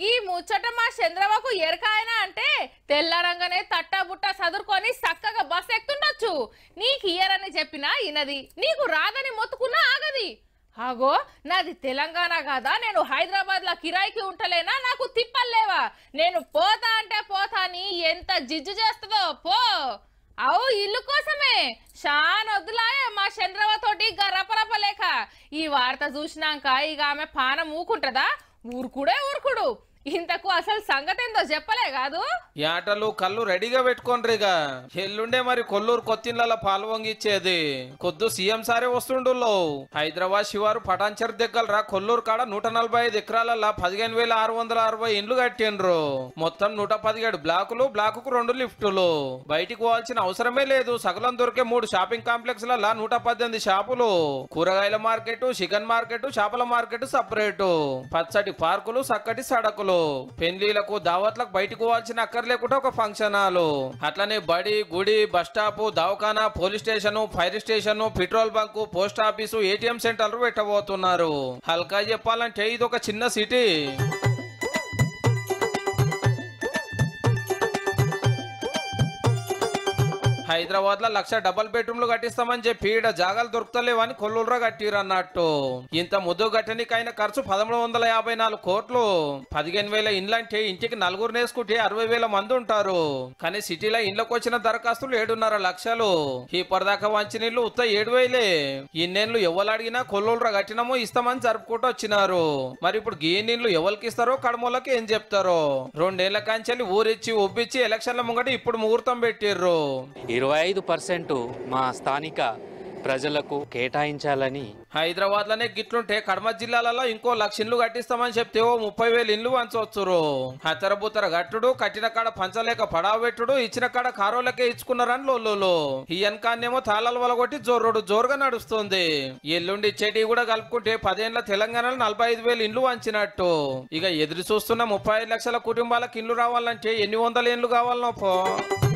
గీ ముచ్చట మా చంద్రబాబు ఎరకాయన అంటే తెల్లరంగనే తట్టబుట్ట బుట్ట చదురుకొని చక్కగా బస్ ఎక్కుతుండొచ్చు నీకు ఇయ్యరని చెప్పినా ఇన్నది నీకు రాదని మొత్తుకున్నా ఆగది ఆగో నాది తెలంగాణ కాదా నేను హైదరాబాద్ లో కిరాయికి ఉంటలేనా నాకు తిప్పలేవా నేను పోతా అంటే పోతా అని ఎంత జిజ్జు చేస్తుందో పో అవు ఇల్లు కోసమే షాన్ వద్దులాయే మా చంద్రవతోటి గరపరపలేక ఈ వార్త చూసినాక ఇక ఆమె పానం ఊకుంటదా ಊರು ಕೂಡ ಊರು ಕೊಡು ఇంతకు అసలు సంగతి ఏందో చెప్పలే కాదు ఏటలు కళ్ళు రెడీగా పెట్టుకోండ్రిగా ఎల్లుండే మరి కొల్లూరు కొత్తిళ్ళ పాల్వొంగిచ్చేది కొద్దు సీఎం సారే వస్తుండులో హైదరాబాద్ శివారు పటాన్చర్ దగ్గరరా కొల్లూరు కాడ నూట నలభై ఐదు ఎకరాల పదిహేను వేల ఆరు వందల అరవై ఇండ్లు కట్టిండ్రు మొత్తం నూట పదిహేడు బ్లాకులు బ్లాకుకు రెండు లిఫ్టులు బయటికి పోవాల్సిన అవసరమే లేదు సగలం దొరికే మూడు షాపింగ్ కాంప్లెక్స్ లలో నూట పద్దెనిమిది షాపులు కూరగాయల మార్కెట్ చికెన్ మార్కెట్ చేపల మార్కెట్ సపరేటు పచ్చటి పార్కులు చక్కటి సడకులు పెళ్లిలకు దావత్లకు బయటకు పోవాల్సిన లేకుండా ఒక ఫంక్షన్ హాల్ అట్లనే బడి గుడి బస్టాప్ దవాఖానా police station fire station petrol bunk post office ATM సెంటర్లు పెట్టబోతున్నారు హల్కా చెప్పాలంటే ఇది ఒక చిన్న సిటీ హైదరాబాద్లో లక్ష డబల్ బెడ్రూమ్లు కట్టిస్తామని చెప్పి ఈడ జాగాలు దొరుకుతలేవు అని కట్టిరు అన్నట్టు ఇంత ముద్దు గట్టనికి అయిన ఖర్చు పదమూడు వందల యాభై నాలుగు కోట్లు పదిహేను వేల ఇండ్లంటే ఇంటికి నలుగురు నేసుకుంటే అరవై వేల మంది ఉంటారు కానీ సిటీలో ఇండ్లకు వచ్చిన దరఖాస్తులు ఏడున్నర లక్షలు ఈ పరదాకా నీళ్లు ఉత్త ఏడు వేలే ఇన్నేళ్ళు ఎవరు అడిగినా కొల్లూరులో కట్టినము ఇస్తామని జరుపుకుంటూ వచ్చినారు మరి ఇప్పుడు గీ నీళ్లు ఎవరికి ఇస్తారో కడమోళ్ళకి ఏం చెప్తారో రెండేళ్ల కాంచెల్లి ఊరిచ్చి ఒప్పించి ఎలక్షన్ల ముంగట ఇప్పుడు ముహూర్తం పెట్టిర్రు ఇరవై ఐదు పర్సెంట్ మా స్థానిక ప్రజలకు కేటాయించాలని హైదరాబాద్ లోనే గిట్లుంటే కడమ జిల్లాలలో ఇంకో లక్ష ఇండ్లు కట్టిస్తామని చెప్తే ఓ ముప్పై వేలు ఇండ్లు పంచవచ్చురు హతరబుతర గట్టుడు కట్టిన కాడ పంచలేక పడావెట్టుడు ఇచ్చిన కాడ కారోలకే ఇచ్చుకున్నారని లోల్లో ఈ వెనకాన్నేమో తాళాలు వలగొట్టి జోరుడు జోరుగా నడుస్తుంది ఎల్లుండి చెడి కూడా కలుపుకుంటే పదేళ్ల తెలంగాణలో నలభై ఐదు వేలు ఇండ్లు వంచినట్టు ఇక ఎదురు చూస్తున్న ముప్పై లక్షల కుటుంబాలకు ఇండ్లు రావాలంటే ఎన్ని వందల ఇండ్లు కావాలనో పో